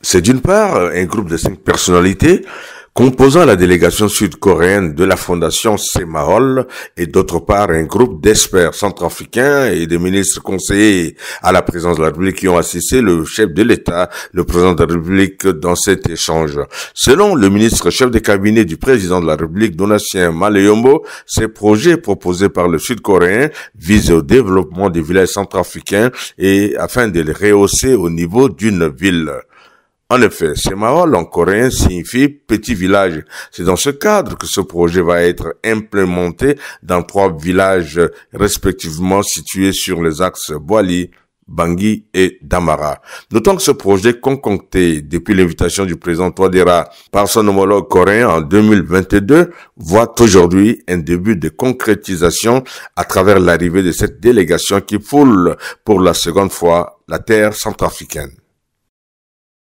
C'est d'une part un groupe de cinq personnalités composant la délégation sud-coréenne de la fondation Semahol et d'autre part un groupe d'experts centrafricains et des ministres conseillers à la présence de la République qui ont assisté le chef de l'État, le président de la République dans cet échange. Selon le ministre chef de cabinet du président de la République, Donatien Maleyombo, ces projets proposés par le sud-coréen visent au développement des villages centrafricains et afin de les rehausser au niveau d'une ville. En effet, Semarol en coréen signifie petit village. C'est dans ce cadre que ce projet va être implémenté dans trois villages respectivement situés sur les axes Boali, Bangui et Damara. Notons que ce projet concocté depuis l'invitation du président Touadera par son homologue coréen en 2022 voit aujourd'hui un début de concrétisation à travers l'arrivée de cette délégation qui foule pour la seconde fois la terre centrafricaine.